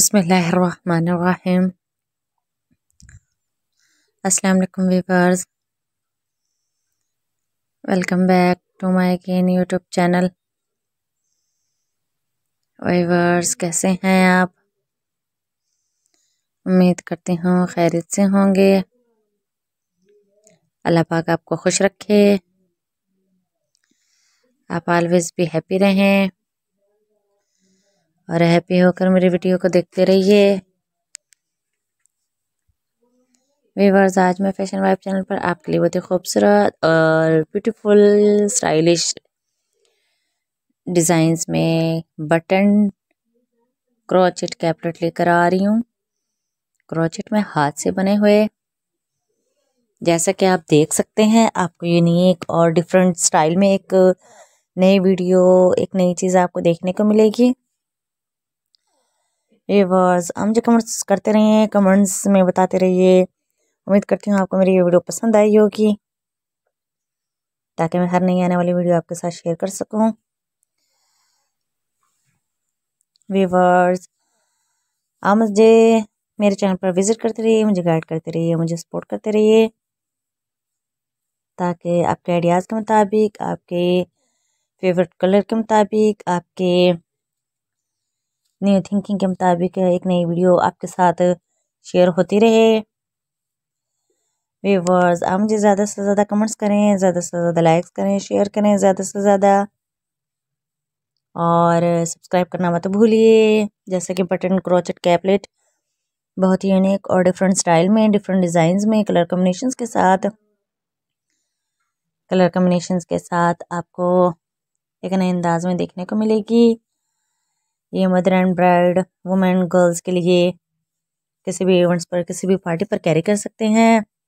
बसमीम् असलकम viewers welcome back to my again YouTube channel viewers कैसे हैं आप उम्मीद करती हूँ खैरियत से होंगे अल्लाह पाक आपको खुश रखे आप ऑलवेज़ भी हैप्पी रहें और हैप्पी होकर मेरे वीडियो को देखते रहिए वीवर्स आज मैं फैशन वाइब चैनल पर आपके लिए बहुत ही खूबसूरत और ब्यूटीफुल स्टाइलिश डिज़ाइंस में बटन क्रोचेट कैपलेट लेकर आ रही हूँ क्रोचेट में हाथ से बने हुए जैसा कि आप देख सकते हैं आपको यूनिक और डिफरेंट स्टाइल में एक नई वीडियो एक नई चीज़ आपको देखने को मिलेगी व्यूवर्स आप मुझे कमेंट्स करते रहिए कमेंट्स में बताते रहिए उम्मीद करती हूँ आपको मेरी ये वीडियो पसंद आई होगी ताकि मैं हर नई आने वाली वीडियो आपके साथ शेयर कर सकूँ व्यूवर्स आप मुझे मेरे चैनल पर विज़िट करते रहिए मुझे गाइड करते रहिए मुझे सपोर्ट करते रहिए ताकि आपके आइडियाज़ के मुताबिक आपके फेवरेट कलर के मुताबिक आपके न्यू थिंकिंग के मुताबिक एक नई वीडियो आपके साथ शेयर होती रहे व्यूवर्स आप मुझे ज़्यादा से ज़्यादा कमेंट्स करें ज़्यादा से ज़्यादा लाइक्स करें शेयर करें ज़्यादा से ज़्यादा और सब्सक्राइब करना मत भूलिए जैसे कि बटन क्रोचेट कैपलेट बहुत ही यूनिक और डिफरेंट स्टाइल में डिफरेंट डिजाइन में कलर कम्बिनेशन के साथ कलर कम्बिनेशन के साथ आपको एक नए अंदाज में देखने को मिलेगी ये mother and bride women girls के लिए किसी भी इवेंट्स पर किसी भी पार्टी पर कैरी कर सकते हैं।